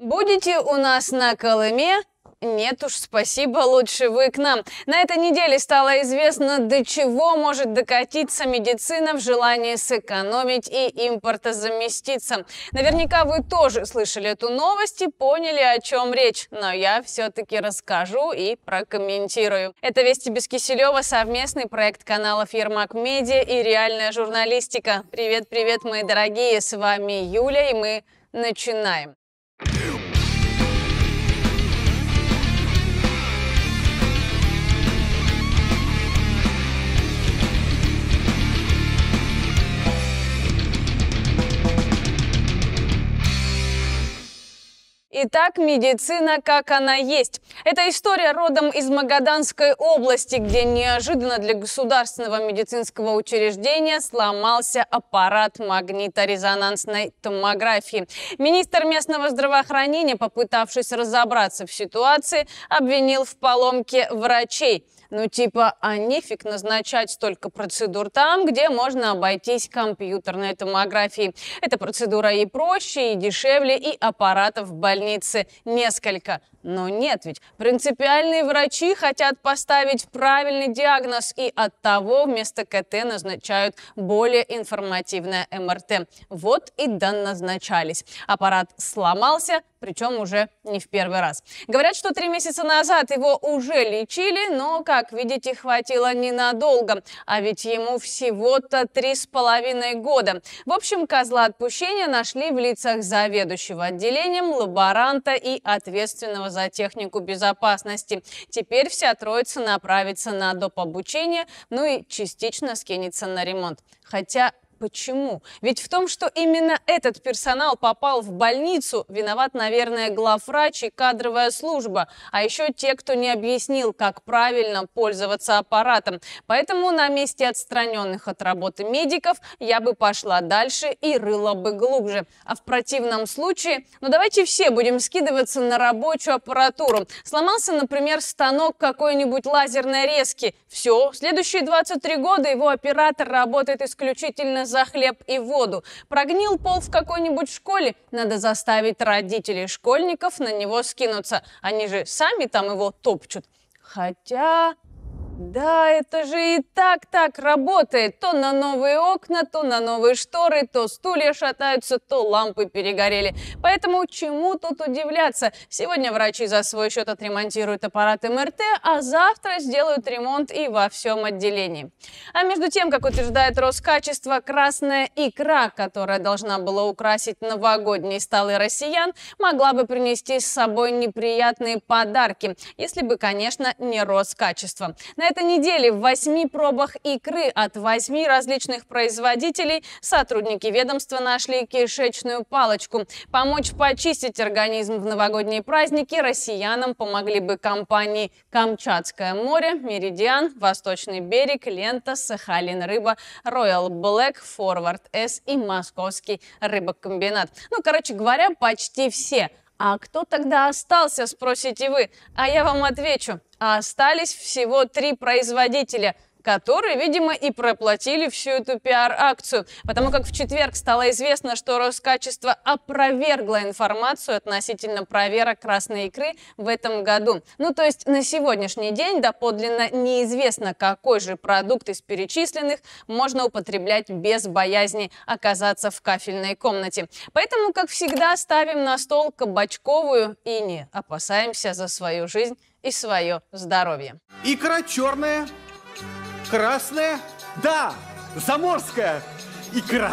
Будете у нас на Колыме? Нет уж, спасибо, лучше вы к нам. На этой неделе стало известно, до чего может докатиться медицина в желании сэкономить и импортозаместиться. Наверняка вы тоже слышали эту новость и поняли, о чем речь. Но я все-таки расскажу и прокомментирую. Это «Вести без Киселева» совместный проект каналов Ермак Медиа и «Реальная журналистика». Привет-привет, мои дорогие, с вами Юля, и мы начинаем. Итак, медицина как она есть. Это история родом из Магаданской области, где неожиданно для государственного медицинского учреждения сломался аппарат магниторезонансной томографии. Министр местного здравоохранения, попытавшись разобраться в ситуации, обвинил в поломке врачей. Ну типа, а нефиг назначать столько процедур там, где можно обойтись компьютерной томографией. Эта процедура и проще, и дешевле, и аппаратов в больнице больнице несколько. Но нет ведь, принципиальные врачи хотят поставить правильный диагноз и от того вместо КТ назначают более информативное МРТ. Вот и назначались. Аппарат сломался, причем уже не в первый раз. Говорят, что три месяца назад его уже лечили, но, как видите, хватило ненадолго, а ведь ему всего-то три с половиной года. В общем, козла отпущения нашли в лицах заведующего отделением, лаборанта и ответственного за технику безопасности. Теперь вся троица направится на доп. обучение, ну и частично скинется на ремонт. Хотя Почему? Ведь в том, что именно этот персонал попал в больницу, виноват, наверное, главврач и кадровая служба, а еще те, кто не объяснил, как правильно пользоваться аппаратом. Поэтому на месте отстраненных от работы медиков я бы пошла дальше и рыла бы глубже. А в противном случае, ну давайте все будем скидываться на рабочую аппаратуру. Сломался, например, станок какой-нибудь лазерной резки. Все, в следующие 23 года его оператор работает исключительно за хлеб и воду. Прогнил пол в какой-нибудь школе, надо заставить родителей школьников на него скинуться. Они же сами там его топчут. Хотя да, это же и так так работает. То на новые окна, то на новые шторы, то стулья шатаются, то лампы перегорели. Поэтому чему тут удивляться? Сегодня врачи за свой счет отремонтируют аппарат МРТ, а завтра сделают ремонт и во всем отделении. А между тем, как утверждает Роскачество, красная икра, которая должна была украсить новогодние столы россиян, могла бы принести с собой неприятные подарки, если бы, конечно, не Роскачество. На на этой неделе в восьми пробах икры от восьми различных производителей сотрудники ведомства нашли кишечную палочку. Помочь почистить организм в новогодние праздники россиянам помогли бы компании «Камчатское море», «Меридиан», «Восточный берег», «Лента», «Сахалин рыба», «Роял Блэк», «Форвард С» и «Московский рыбокомбинат». Ну, короче говоря, почти все – а кто тогда остался, спросите вы? А я вам отвечу. остались всего три производителя – которые, видимо, и проплатили всю эту пиар-акцию, потому как в четверг стало известно, что Роскачество опровергло информацию относительно проверок красной икры в этом году. Ну, то есть на сегодняшний день доподлинно неизвестно, какой же продукт из перечисленных можно употреблять без боязни оказаться в кафельной комнате. Поэтому, как всегда, ставим на стол кабачковую и не опасаемся за свою жизнь и свое здоровье. Икра черная, Красная? Да, заморская икра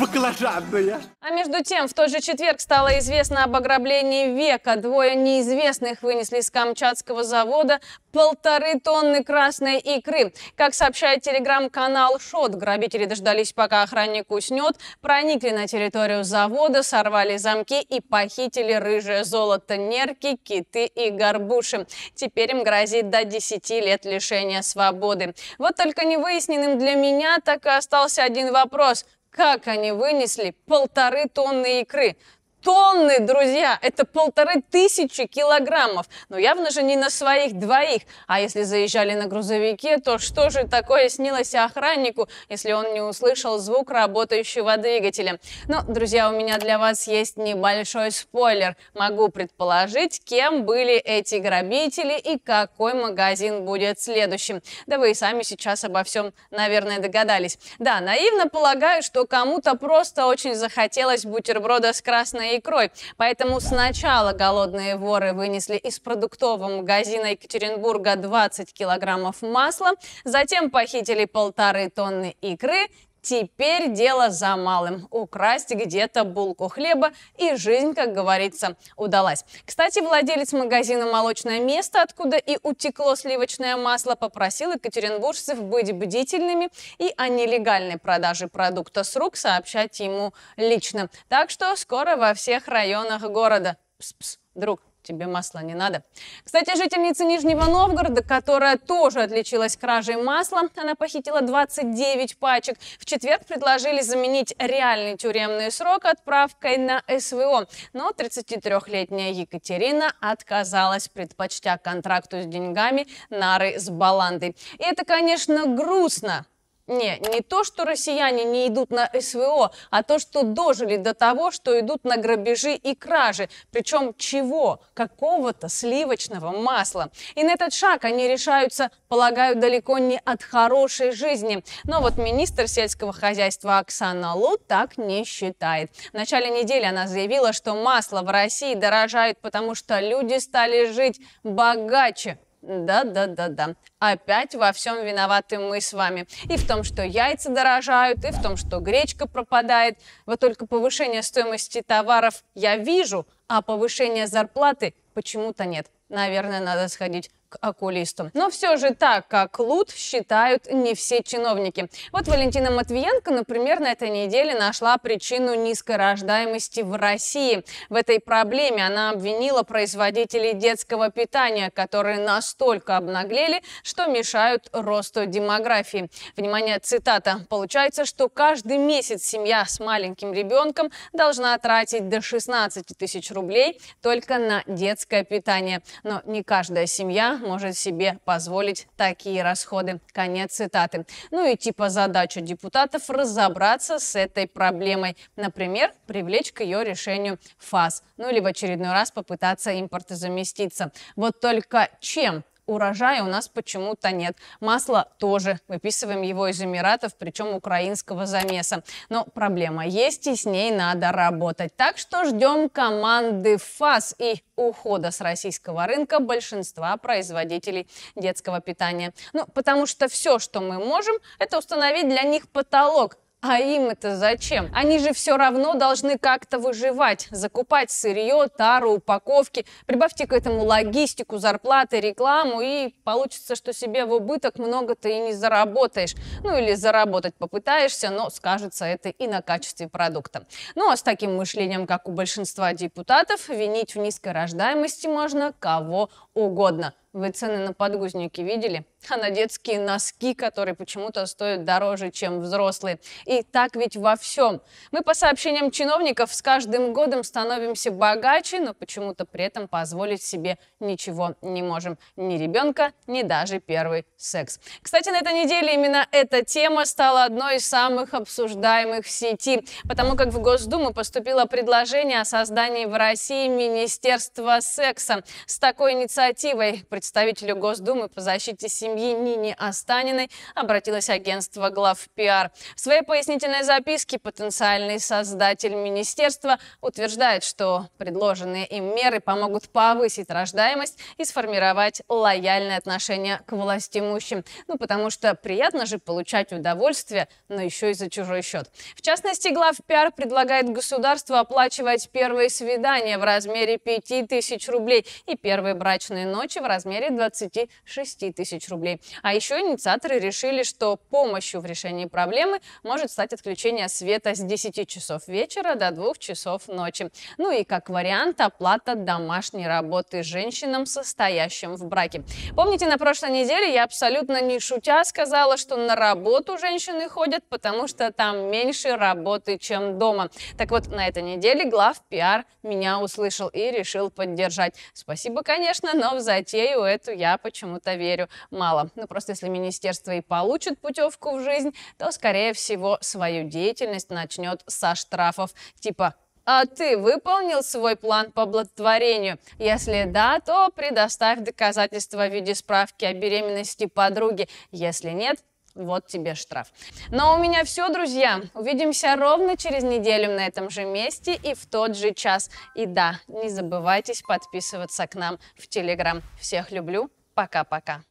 баклажанная. А между тем, в тот же четверг стало известно об ограблении века. Двое неизвестных вынесли с Камчатского завода полторы тонны красной икры. Как сообщает телеграм-канал «Шот», грабители дождались, пока охранник уснет, проникли на территорию завода, сорвали замки и похитили рыжее золото, нерки, киты и горбуши. Теперь им грозит до 10 лет лишения свободы. Вот только невыясненным для меня так и остался один вопрос – как они вынесли полторы тонны икры тонны, друзья, это полторы тысячи килограммов. Но явно же не на своих двоих. А если заезжали на грузовике, то что же такое снилось охраннику, если он не услышал звук работающего двигателя? Ну, друзья, у меня для вас есть небольшой спойлер. Могу предположить, кем были эти грабители и какой магазин будет следующим. Да вы и сами сейчас обо всем, наверное, догадались. Да, наивно полагаю, что кому-то просто очень захотелось бутерброда с красной вкусной икрой. Поэтому сначала голодные воры вынесли из продуктового магазина Екатеринбурга 20 килограммов масла, затем похитили полторы тонны икры, Теперь дело за малым – украсть где-то булку хлеба, и жизнь, как говорится, удалась. Кстати, владелец магазина «Молочное место», откуда и утекло сливочное масло, попросил екатеринбуржцев быть бдительными и о нелегальной продаже продукта с рук сообщать ему лично. Так что скоро во всех районах города. Пс -пс, друг, тебе масла не надо. Кстати, жительница Нижнего Новгорода, которая тоже отличилась кражей масла, она похитила 29 пачек. В четверг предложили заменить реальный тюремный срок отправкой на СВО, но 33-летняя Екатерина отказалась, предпочтя контракту с деньгами нары с баландой. И это, конечно, грустно, не, не то, что россияне не идут на СВО, а то, что дожили до того, что идут на грабежи и кражи. Причем чего? Какого-то сливочного масла. И на этот шаг они решаются, полагаю, далеко не от хорошей жизни. Но вот министр сельского хозяйства Оксана Лу так не считает. В начале недели она заявила, что масло в России дорожает, потому что люди стали жить богаче. Да-да-да-да. Опять во всем виноваты мы с вами. И в том, что яйца дорожают, и в том, что гречка пропадает. Вот только повышение стоимости товаров я вижу, а повышение зарплаты почему-то нет. Наверное, надо сходить к окулисту. Но все же так, как лут считают не все чиновники. Вот Валентина Матвиенко, например, на этой неделе нашла причину низкой рождаемости в России. В этой проблеме она обвинила производителей детского питания, которые настолько обнаглели, что мешают росту демографии. Внимание, цитата. Получается, что каждый месяц семья с маленьким ребенком должна тратить до 16 тысяч рублей только на детский детское питание. Но не каждая семья может себе позволить такие расходы. Конец цитаты. Ну и типа задача депутатов разобраться с этой проблемой. Например, привлечь к ее решению ФАС. Ну или в очередной раз попытаться импортозаместиться. Вот только чем урожая у нас почему-то нет. Масло тоже. Выписываем его из Эмиратов, причем украинского замеса. Но проблема есть, и с ней надо работать. Так что ждем команды ФАС и ухода с российского рынка большинства производителей детского питания. Ну, потому что все, что мы можем, это установить для них потолок, а им это зачем? Они же все равно должны как-то выживать, закупать сырье, тару, упаковки. Прибавьте к этому логистику, зарплаты, рекламу, и получится, что себе в убыток много ты и не заработаешь. Ну или заработать попытаешься, но скажется это и на качестве продукта. Ну а с таким мышлением, как у большинства депутатов, винить в низкой рождаемости можно кого угодно – вы цены на подгузники видели? А на детские носки, которые почему-то стоят дороже, чем взрослые. И так ведь во всем. Мы по сообщениям чиновников с каждым годом становимся богаче, но почему-то при этом позволить себе ничего не можем. Ни ребенка, ни даже первый секс. Кстати, на этой неделе именно эта тема стала одной из самых обсуждаемых в сети, потому как в Госдуму поступило предложение о создании в России Министерства секса. С такой инициативой представителю Госдумы по защите семьи Нине Останиной обратилось агентство глав пиар. В своей пояснительной записке потенциальный создатель министерства утверждает, что предложенные им меры помогут повысить рождаемость и сформировать лояльное отношение к власти властимущим. Ну, потому что приятно же получать удовольствие, но еще и за чужой счет. В частности, глав пиар предлагает государству оплачивать первые свидания в размере 5000 рублей и первые брачные ночи в размере размере 26 тысяч рублей. А еще инициаторы решили, что помощью в решении проблемы может стать отключение света с 10 часов вечера до 2 часов ночи. Ну и как вариант оплата домашней работы женщинам, состоящим в браке. Помните, на прошлой неделе я абсолютно не шутя сказала, что на работу женщины ходят, потому что там меньше работы, чем дома. Так вот, на этой неделе глав пиар меня услышал и решил поддержать. Спасибо, конечно, но в затею эту я почему-то верю мало. Ну просто если министерство и получит путевку в жизнь, то, скорее всего, свою деятельность начнет со штрафов типа а ты выполнил свой план по благотворению? Если да, то предоставь доказательства в виде справки о беременности подруги. Если нет, вот тебе штраф. Но ну, а у меня все, друзья. Увидимся ровно через неделю на этом же месте и в тот же час. И да, не забывайте подписываться к нам в Телеграм. Всех люблю. Пока-пока.